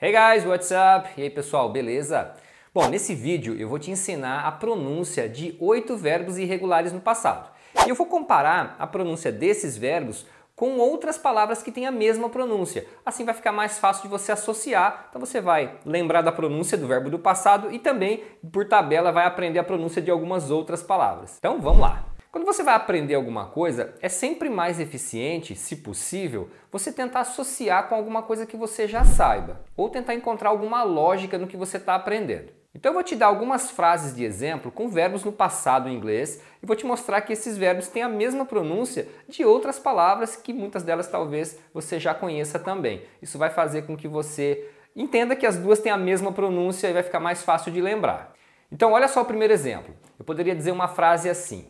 Hey guys, what's up? E aí pessoal, beleza? Bom, nesse vídeo eu vou te ensinar a pronúncia de oito verbos irregulares no passado. E eu vou comparar a pronúncia desses verbos com outras palavras que têm a mesma pronúncia. Assim vai ficar mais fácil de você associar. Então você vai lembrar da pronúncia do verbo do passado e também, por tabela, vai aprender a pronúncia de algumas outras palavras. Então vamos lá! Quando você vai aprender alguma coisa, é sempre mais eficiente, se possível, você tentar associar com alguma coisa que você já saiba, ou tentar encontrar alguma lógica no que você está aprendendo. Então eu vou te dar algumas frases de exemplo com verbos no passado em inglês e vou te mostrar que esses verbos têm a mesma pronúncia de outras palavras que muitas delas talvez você já conheça também. Isso vai fazer com que você entenda que as duas têm a mesma pronúncia e vai ficar mais fácil de lembrar. Então olha só o primeiro exemplo. Eu poderia dizer uma frase assim: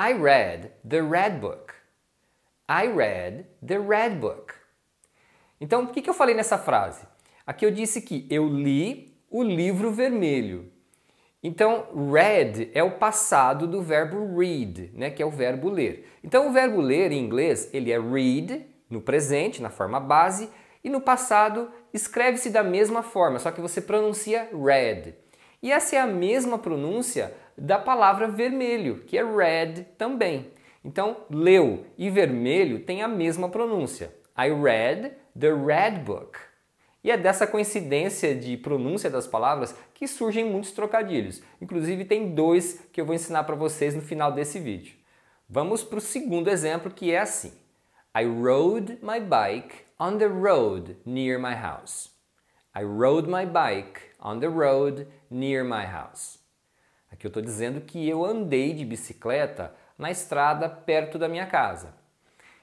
I read the red book. I read the red book. Então, o que, que eu falei nessa frase? Aqui eu disse que eu li o livro vermelho. Então, read é o passado do verbo read, né, que é o verbo ler. Então, o verbo ler em inglês, ele é read no presente, na forma base, e no passado escreve-se da mesma forma, só que você pronuncia read. E essa é a mesma pronúncia da palavra vermelho, que é red também. Então, leu e vermelho têm a mesma pronúncia. I read the red book. E é dessa coincidência de pronúncia das palavras que surgem muitos trocadilhos. Inclusive, tem dois que eu vou ensinar para vocês no final desse vídeo. Vamos para o segundo exemplo, que é assim: I rode my bike on the road near my house. I rode my bike on the road near my house. Aqui eu estou dizendo que eu andei de bicicleta na estrada perto da minha casa.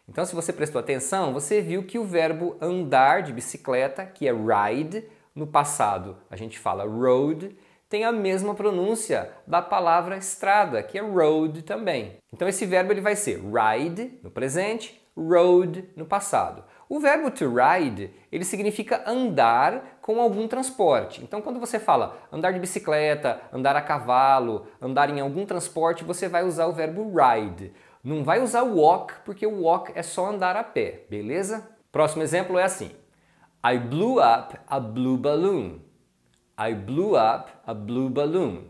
Então, se você prestou atenção, você viu que o verbo andar de bicicleta, que é ride, no passado a gente fala road, tem a mesma pronúncia da palavra estrada, que é road também. Então, esse verbo ele vai ser ride no presente, road no passado. O verbo to ride, ele significa andar com algum transporte. Então, quando você fala andar de bicicleta, andar a cavalo, andar em algum transporte, você vai usar o verbo ride. Não vai usar walk, porque o walk é só andar a pé, beleza? Próximo exemplo é assim: I blew up a blue balloon. I blew up a blue balloon.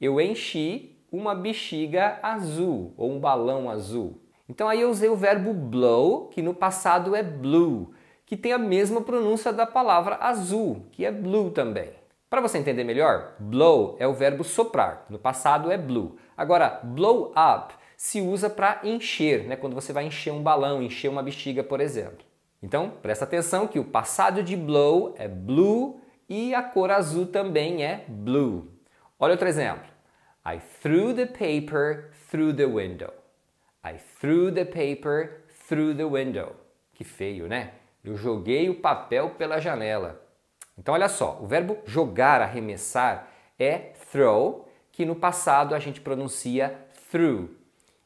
Eu enchi uma bexiga azul ou um balão azul. Então aí eu usei o verbo blow, que no passado é blue, que tem a mesma pronúncia da palavra azul, que é blue também. Para você entender melhor, blow é o verbo soprar, no passado é blue. Agora, blow up se usa para encher, né? quando você vai encher um balão, encher uma bexiga, por exemplo. Então, presta atenção que o passado de blow é blue e a cor azul também é blue. Olha outro exemplo. I threw the paper through the window. I threw the paper through the window. Que feio, né? Eu joguei o papel pela janela. Então, olha só, o verbo jogar, arremessar, é throw, que no passado a gente pronuncia through.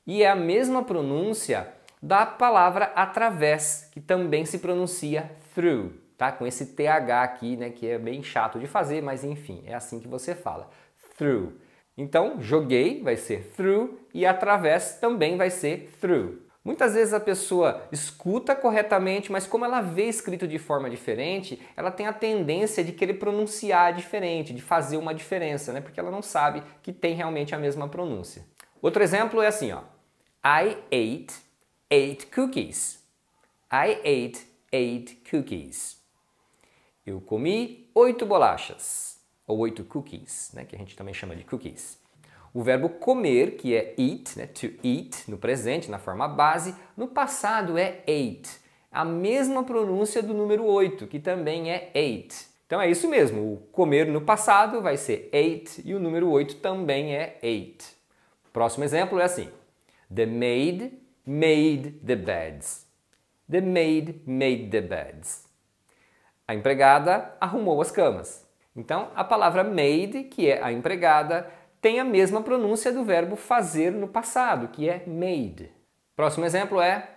E é a mesma pronúncia da palavra através, que também se pronuncia through, tá? Com esse TH aqui, né, que é bem chato de fazer, mas enfim, é assim que você fala. Through. Então, joguei vai ser through e através também vai ser through. Muitas vezes a pessoa escuta corretamente, mas como ela vê escrito de forma diferente, ela tem a tendência de querer pronunciar diferente, de fazer uma diferença, né? Porque ela não sabe que tem realmente a mesma pronúncia. Outro exemplo é assim, ó. I ate eight cookies. I ate eight cookies. Eu comi oito bolachas ou oito cookies, né, que a gente também chama de cookies. O verbo comer, que é eat, né, to eat, no presente, na forma base, no passado é ate. A mesma pronúncia do número 8, que também é ate. Então é isso mesmo, o comer no passado vai ser ate e o número 8 também é ate. Próximo exemplo é assim: The maid made the beds. The maid made the beds. A empregada arrumou as camas. Então, a palavra maid, que é a empregada, tem a mesma pronúncia do verbo fazer no passado, que é made. Próximo exemplo é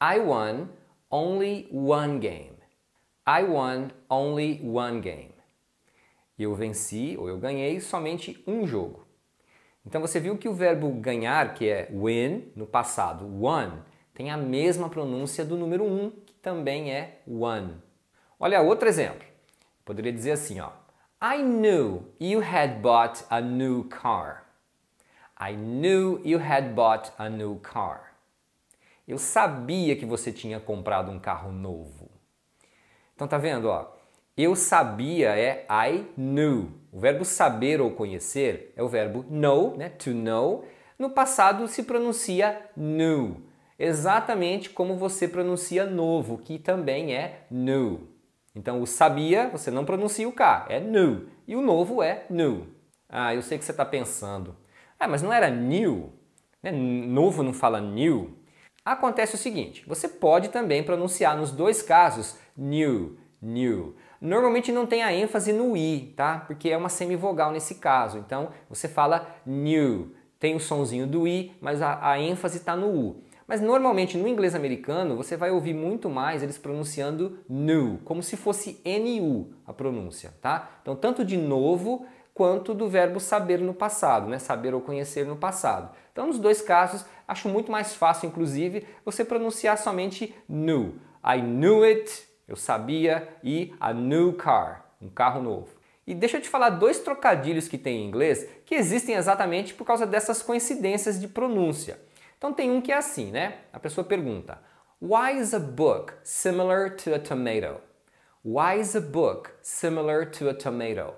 I won only one game. I won only one game. Eu venci ou eu ganhei somente um jogo. Então você viu que o verbo ganhar, que é win, no passado, won, tem a mesma pronúncia do número um, que também é one. Olha outro exemplo. poderia dizer assim, ó. I knew you had bought a new car. I knew you had bought a new car. Eu sabia que você tinha comprado um carro novo. Então tá vendo, ó? Eu sabia é I knew. O verbo saber ou conhecer é o verbo know, né? To know. No passado se pronuncia knew, exatamente como você pronuncia novo, que também é new. Então, o sabia, você não pronuncia o K, é new. E o novo é new. Ah, eu sei o que você está pensando. Ah, mas não era new? Né? Novo não fala new? Acontece o seguinte, você pode também pronunciar nos dois casos new, new. Normalmente não tem a ênfase no i, tá? Porque é uma semivogal nesse caso. Então, você fala new, tem o sonzinho do i, mas a, a ênfase está no u. Mas normalmente no inglês americano você vai ouvir muito mais eles pronunciando new, como se fosse NU a pronúncia, tá? Então, tanto de novo quanto do verbo saber no passado, né? Saber ou conhecer no passado. Então, nos dois casos, acho muito mais fácil, inclusive, você pronunciar somente new. I knew it, eu sabia, e a new car, um carro novo. E deixa eu te falar dois trocadilhos que tem em inglês que existem exatamente por causa dessas coincidências de pronúncia. Então tem um que é assim, né? A pessoa pergunta: Why is a book similar to a tomato? Why is a book similar to a tomato?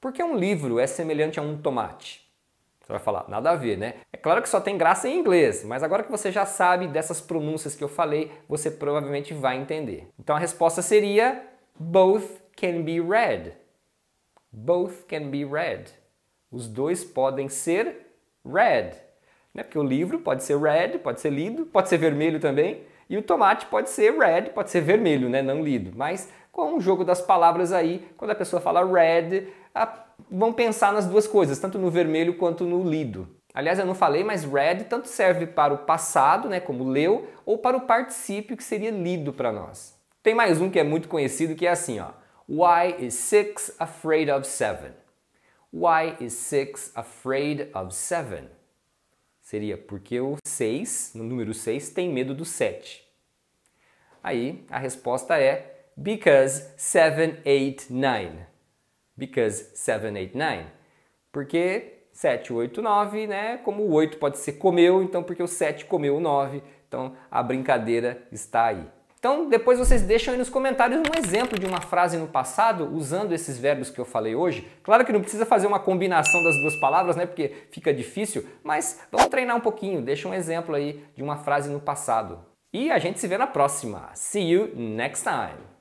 Por que um livro é semelhante a um tomate? Você vai falar, nada a ver, né? É claro que só tem graça em inglês, mas agora que você já sabe dessas pronúncias que eu falei, você provavelmente vai entender. Então a resposta seria: Both can be read. Both can be read. Os dois podem ser read. Né? Porque o livro pode ser read, pode ser lido, pode ser vermelho também. E o tomate pode ser red, pode ser vermelho, né? não lido. Mas com o jogo das palavras aí, quando a pessoa fala red, a... vão pensar nas duas coisas, tanto no vermelho quanto no lido. Aliás, eu não falei, mas read tanto serve para o passado, né, como leu, ou para o particípio, que seria lido para nós. Tem mais um que é muito conhecido, que é assim, ó. Why is six afraid of seven? Why is six afraid of seven? Seria porque o 6, no número 6, tem medo do 7. Aí a resposta é because 789. Because 789. Porque 7, 8, 9, né? Como o 8 pode ser comeu, então porque o 7 comeu o 9. Então a brincadeira está aí. Então, depois vocês deixam aí nos comentários um exemplo de uma frase no passado usando esses verbos que eu falei hoje. Claro que não precisa fazer uma combinação das duas palavras, né? Porque fica difícil, mas vamos treinar um pouquinho. Deixa um exemplo aí de uma frase no passado. E a gente se vê na próxima. See you next time.